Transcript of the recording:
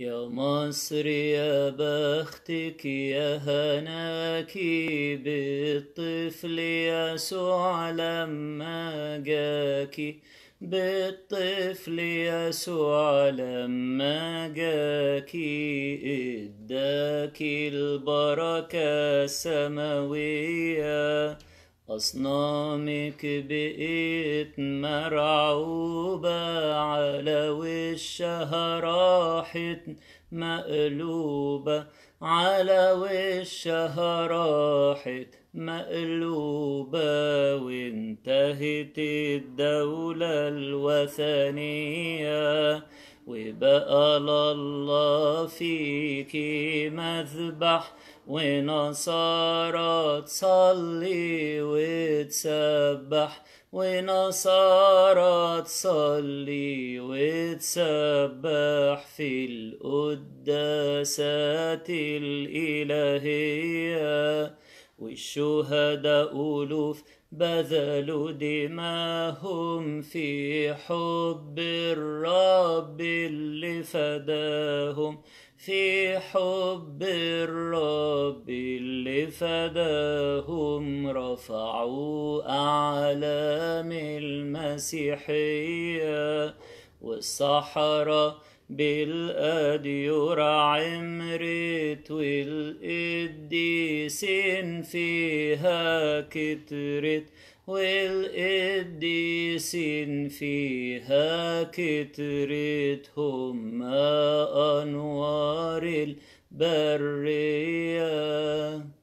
يا مصر يا بختك يا هناك بالطفل يسوع لما جاكي بالطفل يسوع لما جاكي اداكي البركه السماويه أصنامك بقيت مرعوبة على وشها راحت مقلوبة على وشها راحت مقلوبة وانتهت الدولة الوثنية وبقى الله فيك مذبح ونصارى تصلي وتسبح ونصارى تصلي وتسبح في القداسات الإلهية والشهداء ألوف بذلوا دماهم في حب الرب رب اللي فداهم في حب الرب اللي فداهم رفعوا أعلام المسيحية والصحراء بالأديور عمرت والقديسين فيها كترت والقديسين فيها كترت هما أنوار البريه